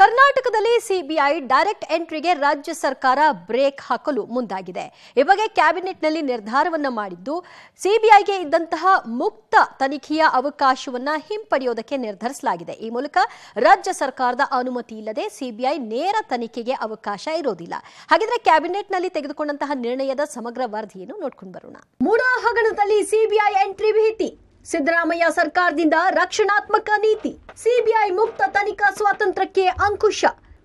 ಕರ್ನಾಟಕದಲ್ಲಿ CBI direct ಎಂಟ್ರಿಗೆ ರಾಜ್ಯ ಸರ್ಕಾರ ಬ್ರೇಕ್ ಹಾಕಲು ಮುಂದಾಗಿದೆ ಈ ಬಗ್ಗೆ ಕ್ಯಾಬಿನೆಟ್ನಲ್ಲಿ ನಿರ್ಧಾರವನ್ನು ಮಾಡಿದ್ದು ಸಿಬಿಐಗೆ ಇದ್ದಂತಹ ಮುಕ್ತ ತನಿಖೆಯ ಅವಕಾಶವನ್ನು ಹಿಂಪಡೆಯೋದಕ್ಕೆ ನಿರ್ಧರಿಸಲಾಗಿದೆ ಈ ಮೂಲಕ ರಾಜ್ಯ ಸರ್ಕಾರದ ಅನುಮತಿ ಇಲ್ಲದೆ ಸಿಬಿಐ ನೇರ ತನಿಖೆಗೆ ಅವಕಾಶ ಇರೋದಿಲ್ಲ ಹಾಗಿದ್ರೆ ಕ್ಯಾಬಿನೆಟ್ನಲ್ಲಿ ತೆಗೆದುಕೊಂಡಂತಹ ನಿರ್ಣಯದ ಸಮಗ್ರ ವರದಿಯನ್ನು ನೋಡ್ಕೊಂಡು ಬರೋಣ ಮೂಡಾ ಹಗಣದಲ್ಲಿ ಸಿಬಿಐ ಎಂಟ್ರಿ ಭೀತಿ ಸಿದ್ದರಾಮಯ್ಯ ಸರ್ಕಾರದಿಂದ ರಕ್ಷಣಾತ್ಮಕ ನೀತಿ ಸಿಬಿಐ ಮುಕ್ತ ತನಿಖಾ ಸ್ವಾತಂತ್ರ್ಯಕ್ಕೆ ಅಂಕುಶ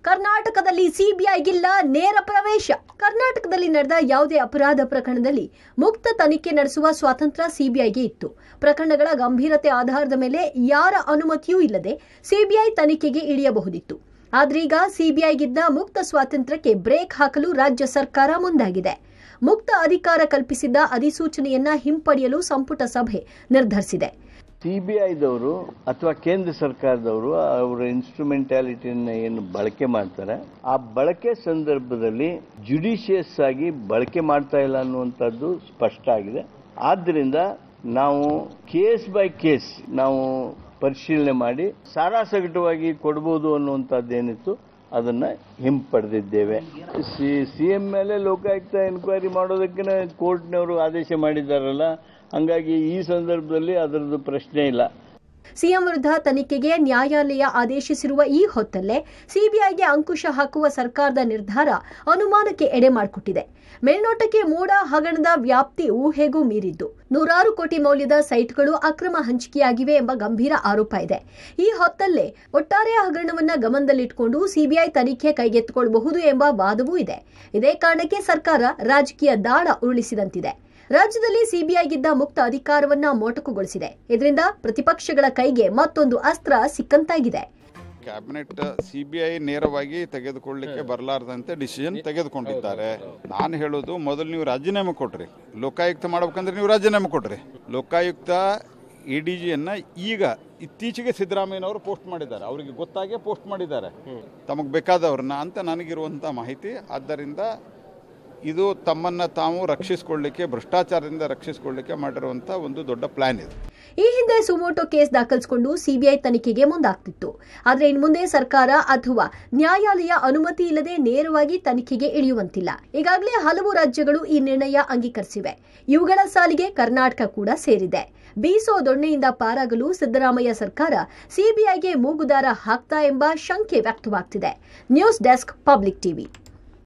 ಕರ್ನಾಟಕದಲ್ಲಿ ಸಿಬಿಐಗಿಲ್ಲ ನೇರ ಪ್ರವೇಶ ಕರ್ನಾಟಕದಲ್ಲಿ ನಡೆದ ಯಾವುದೇ ಅಪರಾಧ ಪ್ರಕರಣದಲ್ಲಿ ಮುಕ್ತ ತನಿಖೆ ನಡೆಸುವ ಸ್ವಾತಂತ್ರ್ಯ ಸಿಬಿಐಗೆ ಇತ್ತು ಪ್ರಕರಣಗಳ ಗಂಭೀರತೆ ಆಧಾರದ ಮೇಲೆ ಯಾರ ಅನುಮತಿಯೂ ಇಲ್ಲದೆ ಸಿಬಿಐ ತನಿಖೆಗೆ ಇಳಿಯಬಹುದಿತ್ತು ಆದ್ರೀಗ ಸಿಬಿಐಗಿದ್ದ ಮುಕ್ತ ಸ್ವಾತಂತ್ರ್ಯಕ್ಕೆ ಬ್ರೇಕ್ ಹಾಕಲು ರಾಜ್ಯ ಸರ್ಕಾರ ಮುಂದಾಗಿದೆ ಮುಕ್ತ ಅಧಿಕಾರ ಕಲ್ಪಿಸಿದ್ದ ಅಧಿಸೂಚನೆಯನ್ನ ಹಿಂಪಡೆಯಲು ಸಂಪುಟ ಸಭೆ ನಿರ್ಧರಿಸಿದೆ ಸಿಬಿಐದವರು ಅಥವಾ ಕೇಂದ್ರ ಸರ್ಕಾರದವರು ಅವರ ಇನ್ಸ್ಟ್ರೂಮೆಂಟಾಲಿಟಿಯನ್ನು ಏನು ಬಳಕೆ ಮಾಡ್ತಾರೆ ಆ ಬಳಕೆ ಸಂದರ್ಭದಲ್ಲಿ ಜುಡಿಷಿಯಸ್ ಆಗಿ ಬಳಕೆ ಮಾಡ್ತಾ ಇಲ್ಲ ಅನ್ನುವಂಥದ್ದು ಸ್ಪಷ್ಟ ಆಗಿದೆ ಆದ್ದರಿಂದ ನಾವು ಕೇಸ್ ಬೈ ಕೇಸ್ ನಾವು ಪರಿಶೀಲನೆ ಮಾಡಿ ಸಾರಾಸಗಟವಾಗಿ ಕೊಡ್ಬೋದು ಏನಿತ್ತು ಅದನ್ನ ಹಿಂಪಡೆದಿದ್ದೇವೆ ಸಿ ಸಿ ಎಂ ಮೇಲೆ ಲೋಕಾಯುಕ್ತ ಎನ್ಕ್ವೈರಿ ಮಾಡೋದಕ್ಕೆ ಕೋರ್ಟ್ನವರು ಆದೇಶ ಮಾಡಿದ್ದಾರಲ್ಲ ಹಂಗಾಗಿ ಈ ಸಂದರ್ಭದಲ್ಲಿ ಅದರದ್ದು ಪ್ರಶ್ನೆ ಇಲ್ಲ ಸಿಎಂ ವಿರುದ್ಧ ತನಿಖೆಗೆ ನ್ಯಾಯಾಲಯ ಆದೇಶಿಸಿರುವ ಈ ಹೊತ್ತಲ್ಲೇ ಸಿಬಿಐಗೆ ಅಂಕುಶ ಹಾಕುವ ಸರ್ಕಾರದ ನಿರ್ಧಾರ ಅನುಮಾನಕ್ಕೆ ಎಡೆ ಮಾಡಿಕೊಟ್ಟಿದೆ ಮೇಲ್ನೋಟಕ್ಕೆ ಮೂಡ ಹಗರಣದ ವ್ಯಾಪ್ತಿ ಊಹೆಗೂ ಮೀರಿದ್ದು ನೂರಾರು ಕೋಟಿ ಮೌಲ್ಯದ ಸೈಟ್ಗಳು ಅಕ್ರಮ ಹಂಚಿಕೆಯಾಗಿವೆ ಎಂಬ ಗಂಭೀರ ಆರೋಪ ಇದೆ ಈ ಹೊತ್ತಲ್ಲೇ ಒಟ್ಟಾರೆ ಹಗರಣವನ್ನು ಗಮನದಲ್ಲಿಟ್ಟುಕೊಂಡು ಸಿಬಿಐ ತನಿಖೆ ಕೈಗೆತ್ತಿಕೊಳ್ಳಬಹುದು ಎಂಬ ವಾದವೂ ಇದೆ ಇದೇ ಕಾರಣಕ್ಕೆ ಸರ್ಕಾರ ರಾಜಕೀಯ ದಾಳ ಉರುಳಿಸಿದಂತಿದೆ ರಾಜ್ಯದಲ್ಲಿ ಸಿಬಿಐಗಿದ್ದ ಮುಕ್ತ ಅಧಿಕಾರವನ್ನ ಮೊಟಕುಗೊಳಿಸಿದೆ ಇದರಿಂದ ಪ್ರತಿಪಕ್ಷಗಳ ಕೈಗೆ ಮತ್ತೊಂದು ಅಸ್ತ್ರ ಸಿಕ್ಕಂತಾಗಿದೆ ಕ್ಯಾಬಿನೆಟ್ ಸಿಬಿಐ ನೇರವಾಗಿ ತೆಗೆದುಕೊಳ್ಳಿಕ್ಕೆ ಬರಲಾರ್ದಂತೆ ಡಿಸಿಷನ್ ತೆಗೆದುಕೊಂಡಿದ್ದಾರೆ ನಾನು ಹೇಳೋದು ಮೊದಲು ನೀವು ರಾಜೀನಾಮೆ ಕೊಟ್ರಿ ಲೋಕಾಯುಕ್ತ ಮಾಡ್ಬೇಕಂದ್ರೆ ನೀವು ರಾಜೀನಾಮೆ ಕೊಟ್ರಿ ಲೋಕಾಯುಕ್ತ ಎ ಡಿ ಜಿಯನ್ನ ಈಗ ಇತ್ತೀಚೆಗೆ ಸಿದ್ದರಾಮಯ್ಯನವರು ಪೋಸ್ಟ್ ಮಾಡಿದ್ದಾರೆ ಅವರಿಗೆ ಗೊತ್ತಾಗೇ ಪೋಸ್ಟ್ ಮಾಡಿದ್ದಾರೆ ತಮಗೆ ಬೇಕಾದವ್ರನ್ನ ಅಂತ ನನಗಿರುವಂತ ಮಾಹಿತಿ ಆದ್ದರಿಂದ ಇದು ತಮ್ಮನ್ನ ತಾವು ರಕ್ಷಿಸಿಕೊಳ್ಳಲಿಕ್ಕೆ ಭ್ರಷ್ಟಾಚಾರದಿಂದ ರಕ್ಷಿಸಿಕೊಳ್ಳಲಿಕ್ಕೆ ಮಾಡಿರುವಂಥ ಒಂದು ದೊಡ್ಡ ಪ್ಲಾನ್ ಇದು ಈ ಹಿಂದೆ ಸುಮೋಟೋ ಕೇಸ್ ದಾಖಲಿಸಿಕೊಂಡು ಸಿಬಿಐ ತನಿಖೆಗೆ ಮುಂದಾಗ್ತಿತ್ತು ಆದರೆ ಇನ್ಮುಂದೆ ಸರ್ಕಾರ ಅಥವಾ ನ್ಯಾಯಾಲಯ ಅನುಮತಿ ಇಲ್ಲದೆ ನೇರವಾಗಿ ತನಿಖೆಗೆ ಇಳಿಯುವಂತಿಲ್ಲ ಈಗಾಗಲೇ ಹಲವು ರಾಜ್ಯಗಳು ಈ ನಿರ್ಣಯ ಅಂಗೀಕರಿಸಿವೆ ಇವುಗಳ ಸಾಲಿಗೆ ಕರ್ನಾಟಕ ಕೂಡ ಸೇರಿದೆ ಬೀಸೋ ದೊಣ್ಣೆಯಿಂದ ಪಾರಾಗಲು ಸಿದ್ದರಾಮಯ್ಯ ಸರ್ಕಾರ ಸಿಬಿಐಗೆ ಮೂಗುದಾರ ಹಾಕ್ತಾ ಎಂಬ ಶಂಕೆ ವ್ಯಕ್ತವಾಗ್ತಿದೆ ನ್ಯೂಸ್ ಡೆಸ್ಕ್ ಪಬ್ಲಿಕ್ ಟಿವಿ